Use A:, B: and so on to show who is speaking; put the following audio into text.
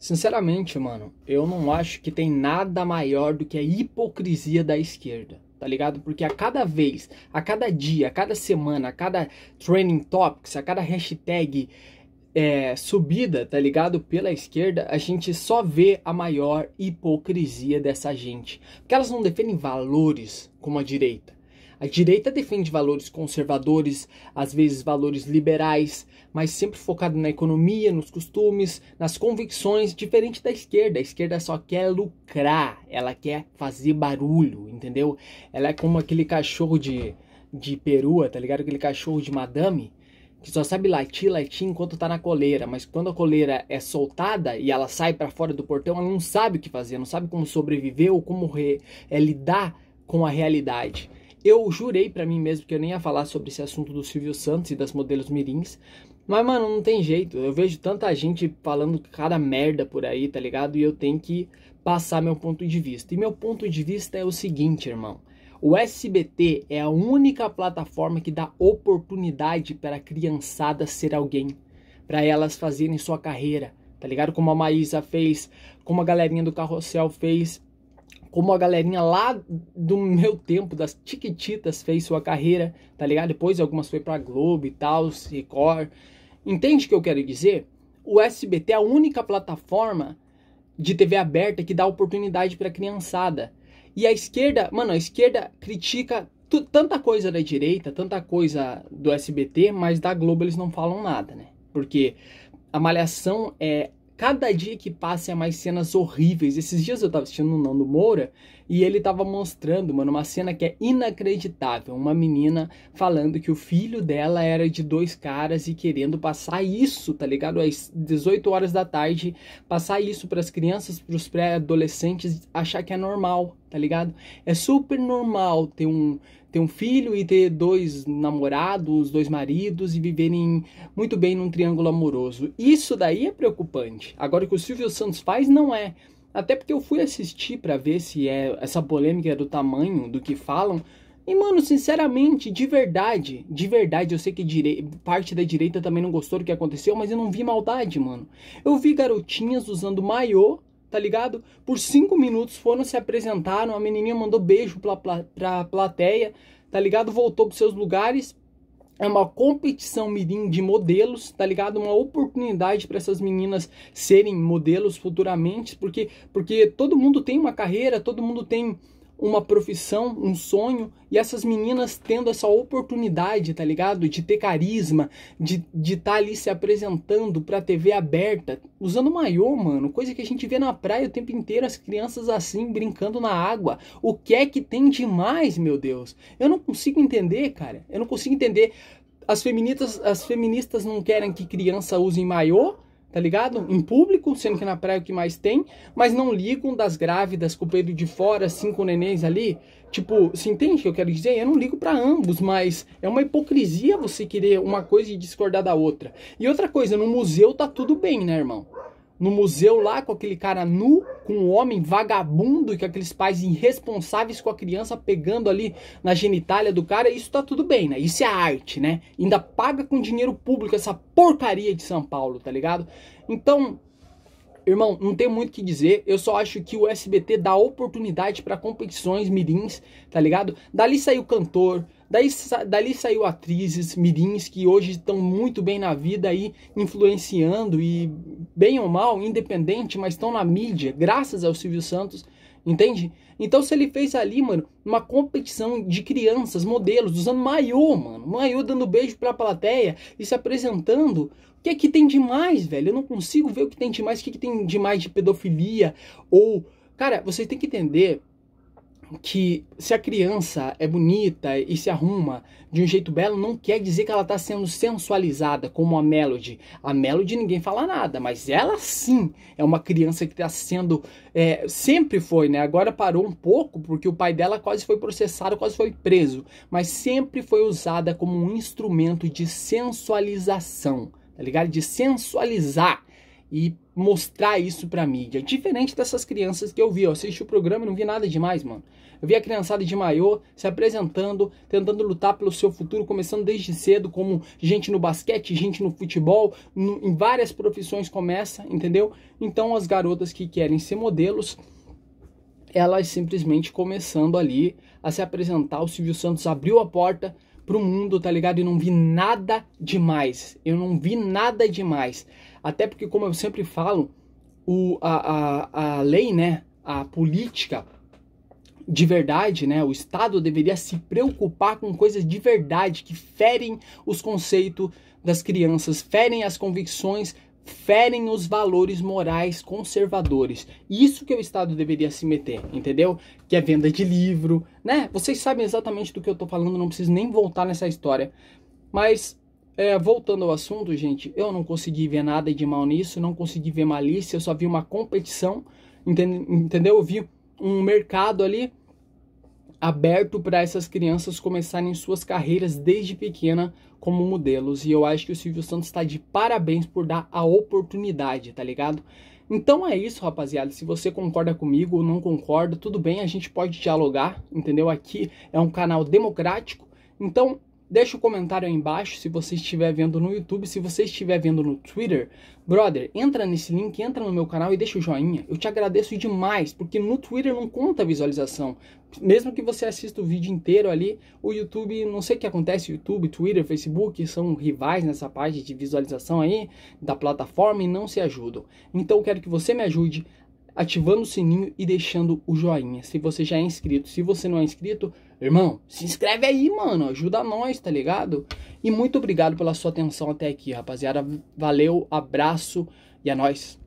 A: Sinceramente, mano, eu não acho que tem nada maior do que a hipocrisia da esquerda, tá ligado? Porque a cada vez, a cada dia, a cada semana, a cada training topics, a cada hashtag é, subida, tá ligado? Pela esquerda, a gente só vê a maior hipocrisia dessa gente. Porque elas não defendem valores como a direita a direita defende valores conservadores, às vezes valores liberais, mas sempre focado na economia, nos costumes, nas convicções, diferente da esquerda. A esquerda só quer lucrar, ela quer fazer barulho, entendeu? Ela é como aquele cachorro de, de perua, tá ligado? Aquele cachorro de madame que só sabe latir, latir enquanto tá na coleira, mas quando a coleira é soltada e ela sai para fora do portão, ela não sabe o que fazer, não sabe como sobreviver ou como re, é, lidar com a realidade. Eu jurei para mim mesmo que eu nem ia falar sobre esse assunto do Silvio Santos e das modelos mirins. Mas, mano, não tem jeito. Eu vejo tanta gente falando cada merda por aí, tá ligado? E eu tenho que passar meu ponto de vista. E meu ponto de vista é o seguinte, irmão. O SBT é a única plataforma que dá oportunidade para a criançada ser alguém, para elas fazerem sua carreira, tá ligado? Como a Maísa fez, como a galerinha do Carrossel fez, como a galerinha lá do meu tempo, das Tiquititas, fez sua carreira, tá ligado? Depois algumas foi pra Globo e tal, Record. Entende o que eu quero dizer? O SBT é a única plataforma de TV aberta que dá oportunidade pra criançada. E a esquerda, mano, a esquerda critica tanta coisa da direita, tanta coisa do SBT, mas da Globo eles não falam nada, né? Porque a Malhação é Cada dia que passa é mais cenas horríveis. Esses dias eu tava assistindo o Nando Moura e ele tava mostrando, mano, uma cena que é inacreditável. Uma menina falando que o filho dela era de dois caras e querendo passar isso, tá ligado? Às 18 horas da tarde, passar isso para as crianças, para os pré-adolescentes, achar que é normal, tá ligado? É super normal ter um ter um filho e ter dois namorados, dois maridos e viverem muito bem num triângulo amoroso. Isso daí é preocupante. Agora o que o Silvio Santos faz não é. Até porque eu fui assistir para ver se é essa polêmica é do tamanho do que falam. E, mano, sinceramente, de verdade, de verdade, eu sei que direi... parte da direita também não gostou do que aconteceu, mas eu não vi maldade, mano. Eu vi garotinhas usando maiô, tá ligado? Por cinco minutos foram, se apresentaram, a menininha mandou beijo pra, pra, pra plateia, tá ligado? Voltou pros seus lugares, é uma competição mirim de modelos, tá ligado? Uma oportunidade para essas meninas serem modelos futuramente, porque, porque todo mundo tem uma carreira, todo mundo tem uma profissão, um sonho, e essas meninas tendo essa oportunidade, tá ligado? De ter carisma, de estar tá ali se apresentando pra TV aberta, usando maiô, mano. Coisa que a gente vê na praia o tempo inteiro, as crianças assim, brincando na água. O que é que tem demais, meu Deus? Eu não consigo entender, cara. Eu não consigo entender. As feministas, as feministas não querem que criança usem maiô, tá ligado? Em público, sendo que na praia é o que mais tem, mas não ligam das grávidas com o peito de fora, assim, com nenéns ali. Tipo, se entende o que eu quero dizer? Eu não ligo para ambos, mas é uma hipocrisia você querer uma coisa e discordar da outra. E outra coisa, no museu tá tudo bem, né, irmão? no museu lá com aquele cara nu, com um homem vagabundo e com aqueles pais irresponsáveis com a criança pegando ali na genitália do cara, isso tá tudo bem, né? Isso é arte, né? Ainda paga com dinheiro público essa porcaria de São Paulo, tá ligado? Então, irmão, não tem muito o que dizer. Eu só acho que o SBT dá oportunidade para competições mirins, tá ligado? Dali saiu cantor, Daí, dali saiu atrizes mirins que hoje estão muito bem na vida aí, influenciando e, bem ou mal, independente, mas estão na mídia, graças ao Silvio Santos, entende? Então, se ele fez ali, mano, uma competição de crianças, modelos, usando maiô, mano, maiô dando beijo pra plateia e se apresentando, o que é que tem de mais, velho? Eu não consigo ver o que tem de mais, o que, é que tem de mais de pedofilia. Ou, cara, vocês tem que entender que se a criança é bonita e se arruma de um jeito belo, não quer dizer que ela está sendo sensualizada como a Melody. A Melody ninguém fala nada, mas ela sim é uma criança que está sendo. É, sempre foi, né? Agora parou um pouco porque o pai dela quase foi processado, quase foi preso, mas sempre foi usada como um instrumento de sensualização, tá ligado? De sensualizar e mostrar isso pra mídia. Diferente dessas crianças que eu vi, eu assisti o programa e não vi nada demais, mano. Eu vi a criançada de maiô se apresentando, tentando lutar pelo seu futuro, começando desde cedo, como gente no basquete, gente no futebol, no, em várias profissões começa, entendeu? Então as garotas que querem ser modelos, elas simplesmente começando ali a se apresentar. O Silvio Santos abriu a porta pro mundo, tá ligado? E não vi nada demais. Eu não vi nada demais. Até porque, como eu sempre falo, o, a, a, a lei, né, a política de verdade, né, o Estado deveria se preocupar com coisas de verdade que ferem os conceitos das crianças, ferem as convicções ferem os valores morais conservadores. Isso que o Estado deveria se meter, entendeu? Que é venda de livro, né? Vocês sabem exatamente do que eu tô falando, não preciso nem voltar nessa história. Mas é, voltando ao assunto, gente, eu não consegui ver nada de mal nisso, não consegui ver malícia, eu só vi uma competição, entendeu? Eu vi um mercado ali aberto para essas crianças começarem suas carreiras desde pequena como modelos. E eu acho que o Silvio Santos está de parabéns por dar a oportunidade, tá ligado? Então é isso, rapaziada. Se você concorda comigo ou não concorda, tudo bem, a gente pode dialogar, entendeu? Aqui é um canal democrático. Então Deixa o um comentário aí embaixo se você estiver vendo no YouTube, se você estiver vendo no Twitter. Brother, entra nesse link, entra no meu canal e deixa o joinha. Eu te agradeço demais, porque no Twitter não conta visualização. Mesmo que você assista o vídeo inteiro ali, o YouTube, não sei o que acontece, YouTube, Twitter, Facebook são rivais nessa parte de visualização aí da plataforma e não se ajudam. Então eu quero que você me ajude ativando o sininho e deixando o joinha. Se você já é inscrito, se você não é inscrito, irmão, se inscreve aí, mano, ajuda nós, tá ligado? E muito obrigado pela sua atenção até aqui, rapaziada. Valeu, abraço e é nós.